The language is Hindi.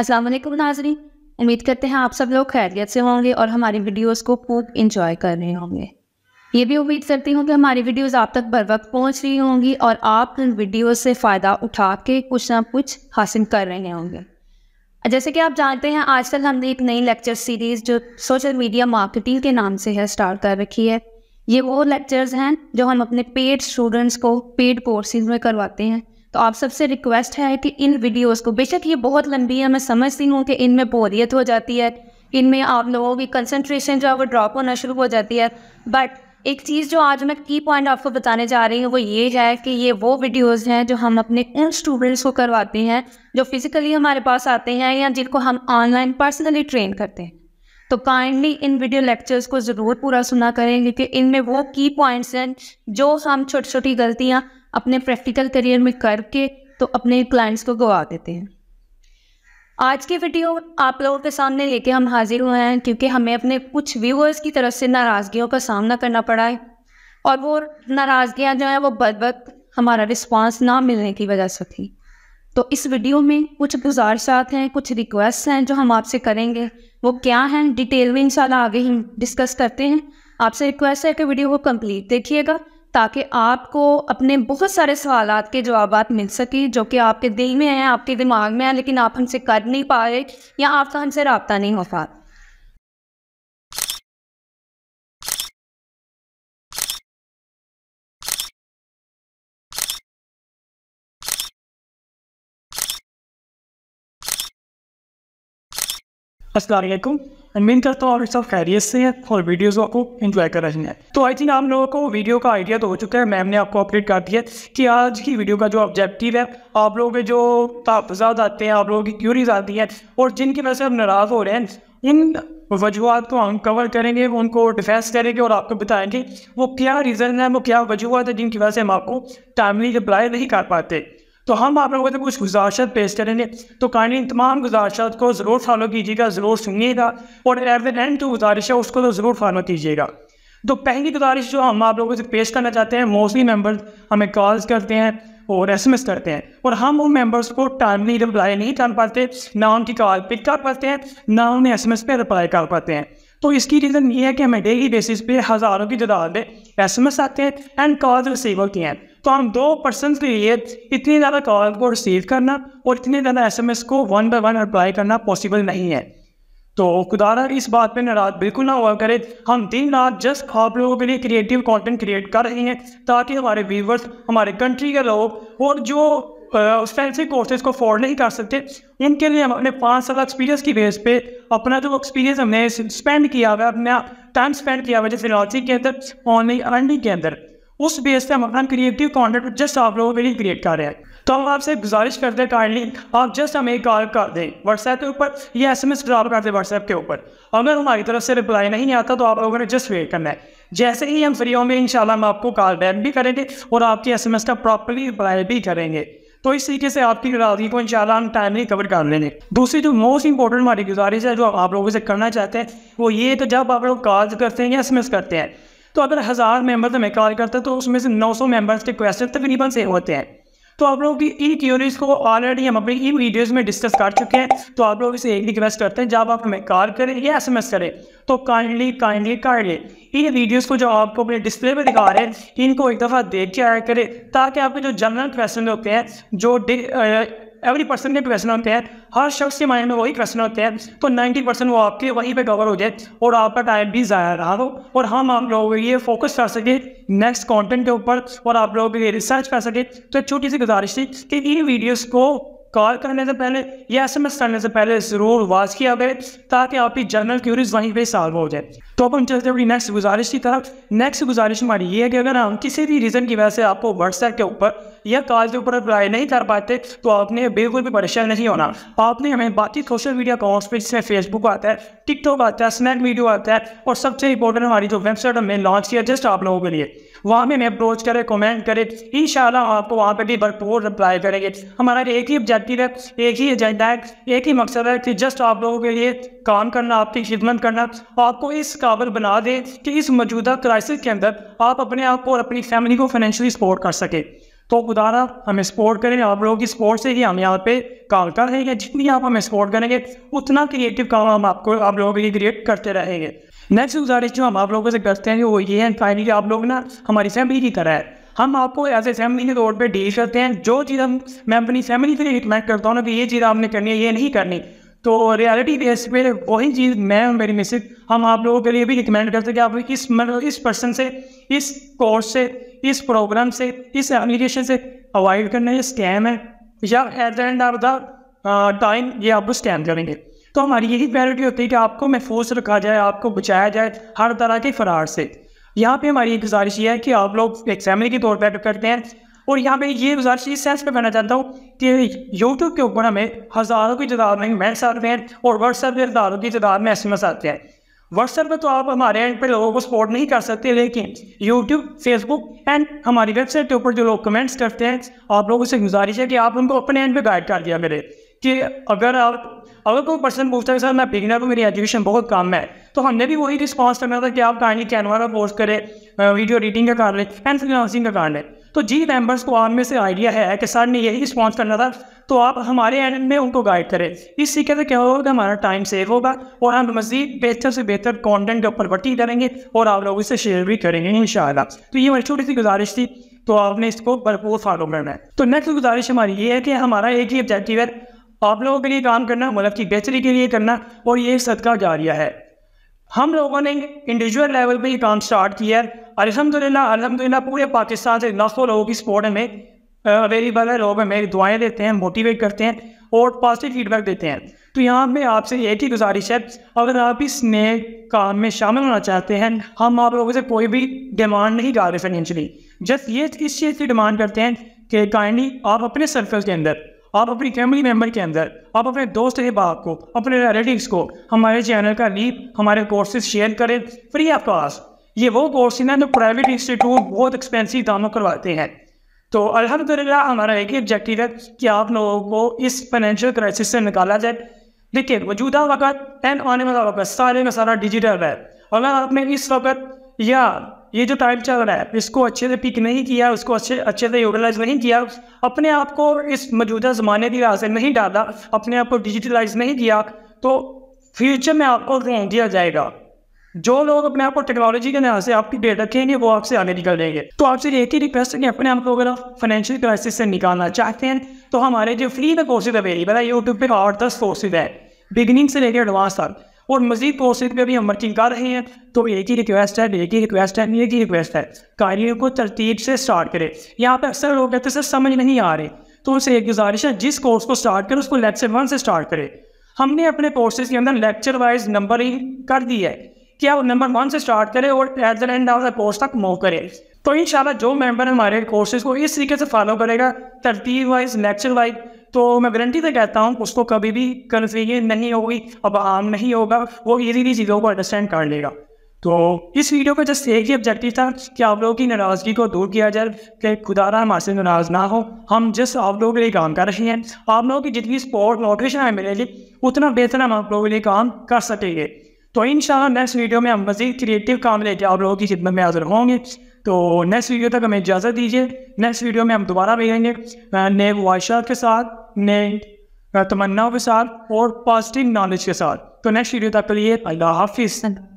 अस्सलाम वालेकुम नाजरी उम्मीद करते हैं आप सब लोग खैरियत से होंगे और हमारी वीडियोस को खूब इंजॉय कर रहे होंगे ये भी उम्मीद करती हूँ कि हमारी वीडियोस आप तक बर वक्त पहुँच रही होंगी और आप उन वीडियोस से फ़ायदा उठा के कुछ ना कुछ हासिल कर रहे होंगे जैसे कि आप जानते हैं आजकल हमने एक नई लेक्चर सीरीज़ जो सोशल मीडिया मार्केटिंग के नाम से है स्टार्ट कर रखी है ये वो लेक्चर्स हैं जो हम अपने पेड स्टूडेंट्स को पेड कोर्सेज में करवाते हैं तो आप सबसे रिक्वेस्ट है कि इन वीडियोस को बेशक ये बहुत लंबी है मैं समझती हूँ कि इनमें बोरियत हो जाती है इनमें आप लोगों की कंसंट्रेशन जो है वो ड्रॉप होना शुरू हो जाती है बट एक चीज़ जो आज मैं की पॉइंट आपको बताने जा रही हूँ वो ये है कि ये वो वीडियोज़ हैं जो हम अपने उन स्टूडेंट्स को करवाते हैं जो फिज़िकली हमारे पास आते हैं या जिनको हम ऑनलाइन पर्सनली ट्रेन करते हैं तो काइंडली इन वीडियो लेक्चर्स को ज़रूर पूरा सुना करें क्योंकि इनमें वो की पॉइंट्स हैं जो हम छोटी छोटी गलतियाँ अपने प्रैक्टिकल करियर में करके तो अपने क्लाइंट्स को गवा देते हैं आज की वीडियो आप लोगों के सामने लेके हम हाजिर हुए हैं क्योंकि हमें अपने कुछ व्यूअर्स की तरफ से नाराज़गियों का सामना करना पड़ा है और वो नाराज़गियाँ जो हैं वो बद वक्त हमारा रिस्पांस ना मिलने की वजह से थी तो इस वीडियो में कुछ गुजारिशात हैं कुछ रिक्वेस्ट हैं जो हम आपसे करेंगे वो क्या हैं डिटेल में इंशाल्लाह आगे हम डिस्कस करते हैं आपसे रिक्वेस्ट है कि वीडियो को कम्प्लीट देखिएगा ताकि आपको अपने बहुत सारे सवाल के जवाब मिल सके जो कि आपके दिल में हैं आपके दिमाग में हैं लेकिन आप हमसे कर नहीं पा रहे या आपका हमसे रबता नहीं हो पा असलकुम उम्मीद करता हूँ आप सब खैरियत से हैं और वीडियोस को आपको इन्जॉय कर रहे हैं तो आई थिंक आप लोगों को वीडियो का आइडिया तो हो चुका है मैम ने आपको अपडेट कर दिया कि आज की वीडियो का जो ऑब्जेक्टिव है आप लोगों के जो तहफात आते हैं आप लोगों की क्यूरीज आती हैं और जिनकी वजह से आप नाराज़ हो रहे हैं इन वजूहत को हम कवर करेंगे उनको डिफेंस करेंगे और आपको बताएंगे वो क्या रीज़न है वो क्या वजूहत है जिनकी वजह से हम आपको टाइमली रिप्लाई नहीं कर पाते तो हम आप लोगों से तो कुछ गुजारश पेश करेंगे तो कहानी इन तमाम गुजारशात को ज़रूर फॉलो कीजिएगा ज़रूर सुनिएगा और एट द एंड जो गुजारिश है उसको तो ज़रूर फॉलो कीजिएगा तो पहली गुजारिश जो हम आप लोगों से पेश करना चाहते हैं मोस्टली मेम्बर हमें कॉल्स करते हैं और एस एम एस करते हैं और हम उन मेम्बर्स को टाइमली रिप्लाई नहीं कर पाते ना उनकी कॉल पिक कर पाते हैं ना उन्हें एस एम एस पर रिप्लाई कर पाते हैं तो इसकी रीज़न ये है कि हमें डेली बेसिस पे हज़ारों की तदाद में एस एम एस आते हैं एंड कॉल रिसीव होती हैं तो हम दो पर्सन के लिए इतनी ज़्यादा कॉल को रिसीव करना और इतने ज़्यादा एस को वन बाई वन अप्लाई करना पॉसिबल नहीं है तो खुदारा इस बात पे नाराज बिल्कुल ना हुआ करें हम दिन रात जस्ट आप लोगों के लिए क्रिएटिव कंटेंट क्रिएट कर रहे हैं ताकि हमारे व्यूवर्स हमारे कंट्री के लोग और जो फैंसी कोर्सेज को अफोर्ड नहीं कर सकते उनके लिए हम अपने पाँच साल एक्सपीरियंस की बेस पे अपना जो एक्सपीरियंस हमने स्पेंड किया हुआ है अपना टाइम स्पेंड किया हुआ है जैसे लॉजिक के अंदर ऑनलाइन अर्निंग के अंदर उस बेस पे हम अपना क्रिएटिव कॉन्टेंट जस्ट आप लोगों के लिए क्रिएट कर रहे हैं तो हम आपसे गुजारिश करते हैं काइंडली आप जस्ट हमें कॉल कर दें व्हाट्सएप के ऊपर या एस एम एस ड्रॉप कर दें व्हाट्सएप के ऊपर अगर हमारी तरफ से रिप्लाई नहीं आता तो आप लोगों ने जस्ट वेट करना है जैसे ही हम फ्री होंगे इंशाल्लाह हम आपको कॉल बैक भी करेंगे और आपके एस एम एस का प्रॉपरली रिप्लाई भी करेंगे तो इस तरीके से आपकी राजी को इंशाल्लाह हम टाइमली कवर कर लेंगे दूसरी जो मोस्ट इंपॉर्टेंट हमारी गुजारिश है जो आप लोगों से करना चाहते हैं वो ये तो जब आप लोग कॉल करते हैं या एस करते हैं तो अगर हज़ार मेम्बर में कॉल करते हैं तो उसमें से 900 मेम्बर्स के क्वेश्चन तकरीबन सेम होते हैं तो आप लोगों की इन क्यूरीज को ऑलरेडी हम अपनी इन वीडियोस में डिस्कस कर चुके हैं तो आप लोग इसे एक रिक्वेस्ट करते हैं जब आप हमें कॉल करें या एस करें तो काइंडली काइंडली कर लें इन वीडियोस को जो आपको अपने डिस्प्ले पे दिखा रहे हैं इनको एक दफ़ा देख के आया करें ताकि आपके जो जनरल क्वेश्चन होते हैं जो एवरी पर्सन के प्रश्न होते हैं हर शख्स के माइंड में वही प्रश्न होते हैं तो नाइन्टी परसेंट वो आपके वहीं पे कवर हो जाए और आपका टाइम भी ज़ाया रहा हो और हम आप लोगों के लिए फोकस कर सके नेक्स्ट कंटेंट के ऊपर और आप लोगों के लिए रिसर्च कर सके तो एक छोटी सी गुजारिश थी कि इन वीडियोज़ को कॉल करने से पहले या एस एम एस करने से पहले ज़रूर वॉच किया गए ताकि आपकी जनरल क्यूरीज वहीं पर सॉल्व हो जाए तो अब हम चलते अपनी नेक्स्ट गुजारिश की तरफ नेक्स्ट गुजारिश हमारी ये है कि अगर हम किसी भी रीज़न की वजह से आपको व्हाट्सएप के ऊपर या कॉल के ऊपर अप्लाई नहीं कर पाते तो आपने बिल्कुल भी परेशान नहीं होना आपने हमें बाकी सोशल मीडिया अकाउंट्स पर जिसमें फेसबुक आता है टिकटॉक आता है स्नैक वीडियो आता है और सबसे इंपॉर्टेंट हमारी जो वेबसाइट हमने लॉन्च किया जस्ट आप लोगों के लिए वहाँ में हमें अप्रोच करें कमेंट करें इन आपको वहाँ पर भी भरपूर रिप्लाई करेंगे हमारा एक ही ऑब्जेक्टिव है एक ही एजेंडा है एक ही मकसद है कि जस्ट आप लोगों के लिए काम करना आपकी खिदमत करना आपको इस काबिल बना दें कि इस मौजूदा क्राइसिस के अंदर आप अपने आप को और अपनी फैमिली को फाइनेंशियली सपोर्ट कर सकें तो खुदारा हमें सपोर्ट करें आप लोगों की सपोर्ट से ही हम यहाँ पे काम कर रहे हैं जितनी आप हमें सपोर्ट करेंगे उतना क्रिएटिव काम हम आपको आप लोगों के लिए क्रिएट करते रहेंगे नेक्स्ट गुजारिश जो हम आप लोगों से करते हैं वो ये है फाइनली आप लोग ना हमारी फैमिली की तरह है हम आपको एज ए फैमिली के तौर पर डील करते हैं जो चीज़ हम मैं अपनी फैमिली से रिकमेंड करता हूँ ना कि ये चीज़ आपने करनी है ये नहीं करनी तो रियलिटी बेस पे वही चीज़ मैं और मेरी मिसेज हम आप लोगों के लिए भी रिकमेंड करते हैं कि आप इस मतलब इस पर्सन से इस कोर्स से इस प्रोग्राम से इस एप्लीकेशन से अवॉइड करना ये स्कैम है या at the end of the time ये आपको स्कैम करेंगे तो हमारी यही प्रायोरिटी होती है कि आपको महफूज रखा जाए आपको बचाया जाए हर तरह के फरार से यहाँ पे हमारी गुजारिश ये है कि आप लोग एक फैमिली के तौर पर करते हैं और यहाँ पे ये गुजारिश इस सेंस पे करना चाहता हूँ कि यूट्यूब के ऊपर हमें हज़ारों की तादाद में मैसेज आते हैं और व्हाट्सएप के हज़ारों की तादाद में एस आते हैं व्हाट्सएप पे तो आप हमारे एंड पे लोगों को सपोर्ट नहीं कर सकते लेकिन यूट्यूब फेसबुक एंड हमारी वेबसाइट के ऊपर जो लोग कमेंट्स करते हैं आप लोगों से गुजारिश है कि आप उनको अपने एंड पे गाइड कर दिया मेरे कि अगर आप अगर कोई पर्सन पूछता है सर मैं बिगनर हूँ मेरी एजुकेशन बहुत कम है तो हमने भी वही रिस्पॉन्स करना था कि आप कहानी कैनवा का करें वीडियो एडिटिंग का कारण लें एंड फ्रीलांसिंग का कारण लें तो जी मेम्बर्स को आप में से आइडिया है कि सर ने यही रिस्पॉन्स करना था तो आप हमारे एंड में उनको गाइड करें इस तरीके से क्या होगा हमारा टाइम सेव होगा और हम मज़ीद बेहतर से बेहतर कॉन्टेंट के ऊपर करेंगे और आप लोग इसे शेयर भी करेंगे इन तो ये हमारी छोटी सी गुजारिश थी तो आपने इसको भरपूर फॉलो करना है तो नेक्स्ट गुजारिश हमारी ये है कि हमारा एक ही ऑब्जेक्टिव है आप लोगों के लिए काम करना मतलब की बेहतरी के लिए करना और ये सदका जारिया है हम लोगों ने इंडिविजुअल लेवल पे ये काम स्टार्ट किया है अलहमदिल्ला अलहमदिल्ला पूरे पाकिस्तान से लाखों लोगों की सपोर्ट में अवेलेबल है लोग मेरी दुआएं देते हैं मोटिवेट करते हैं और पॉजिटिव फीडबैक देते हैं तो यहाँ पे आपसे एक ही गुजारिश है अगर आप इस नए काम में शामिल होना चाहते हैं हम आप लोगों से कोई भी डिमांड नहीं डाल रहे फाइनेंशियली जस्ट ये इस चीज़ की डिमांड करते हैं कि काइंडली आप अपने सर्कल के अंदर आप अपनी फैमिली मेम्बर के अंदर आप अपने दोस्त अहबाब को अपने रिलेटिव्स को हमारे चैनल का लीप हमारे कोर्सेज शेयर करें फ्री ऑफ कॉस्ट ये वो कोर्सेज हैं जो प्राइवेट इंस्टीट्यूट बहुत एक्सपेंसिव दामों करवाते हैं तो अलहमदिल्ला हमारा एक ही ऑब्जेक्टिव है कि आप लोगों को इस फाइनेंशियल क्राइसिस से निकाला जाए लेकिन मौजूदा वक्त एंड आने वाला वक्त सारे में सारा डिजिटल है अगर आपने इस वक्त या ये जो टाइम चल रहा है इसको अच्छे से पिक नहीं किया उसको अच्छे अच्छे से यूटिलाइज नहीं किया अपने आप को इस मौजूदा ज़माने की राह से नहीं डाला अपने आप को डिजिटलाइज नहीं किया तो फ्यूचर में आपको दिया जाएगा जो लोग अपने आप को टेक्नोलॉजी के लिहाज से आपकी डेट रखेंगे वो आपसे आगे निकल जाएंगे तो आपसे एक ही रिक्वेस्ट है कि अपने आप को अगर आप फाइनेंशियल क्राइसिस से निकालना चाहते हैं तो हमारे जो फ्री में कोर्सेज अवेलेबल है यूट्यूब पर और दस कोर्सेज है बिगनिंग से लेकर एडवांस तक और मजीद कोर्सेज पर भी हम वर्किंग कर रहे हैं तो एक ही रिक्वेस्ट है एक ही रिक्वेस्ट है एक ही रिक्वेस्ट है कार्यों को तरतीब से स्टार्ट करें यहाँ पर अक्सर लोग कहते सर समझ नहीं आ रहे तो उनसे एक गुजारिश है जिस कोर्स को स्टार्ट करें उसको लेक्चर वन से स्टार्ट करें हमने अपने कोर्सेज के अंदर लेक्चर वाइज नंबरिंग कर दी है कि आप नंबर वन से स्टार्ट करें और at the end of the course तक मूव करें तो इन जो मेम्बर हमारे कोर्सेज को इस तरीके से फॉलो करेगा तरतीब वाइज लेक्चर वाइज तो मैं गारंटी से कहता हूँ उसको कभी भी कन्फ्यूजन नहीं होगी अब आम नहीं होगा वो इजीली चीज़ों को अंडरस्टैंड कर लेगा तो इस वीडियो का जस्ट एक ही ऑब्जेक्टिव था कि आप लोगों की नाराज़गी को दूर किया जाए कि खुदा रहा हमारे नाराज़ ना हो हम जिस आप लोगों के लिए काम कर रहे हैं आप लोगों की जितनी स्पोर्ट मोटिवेशन मेरे लिए उतना बेहतर हम आप लोगों के लिए काम कर सकेंगे तो इन नेक्स्ट वीडियो में हम मज़ीद क्रिएटिव काम लेके आप लोगों की खिदमत में हाजिर होंगे तो नेक्स्ट वीडियो तक हमें इजाज़त दीजिए नेक्स्ट वीडियो में हम दोबारा भेजेंगे नए वाशात के साथ नए तमन्नाओं के साथ और पॉजिटिव नॉलेज के साथ तो नेक्स्ट वीडियो तक के लिए अल्लाह हाफिज़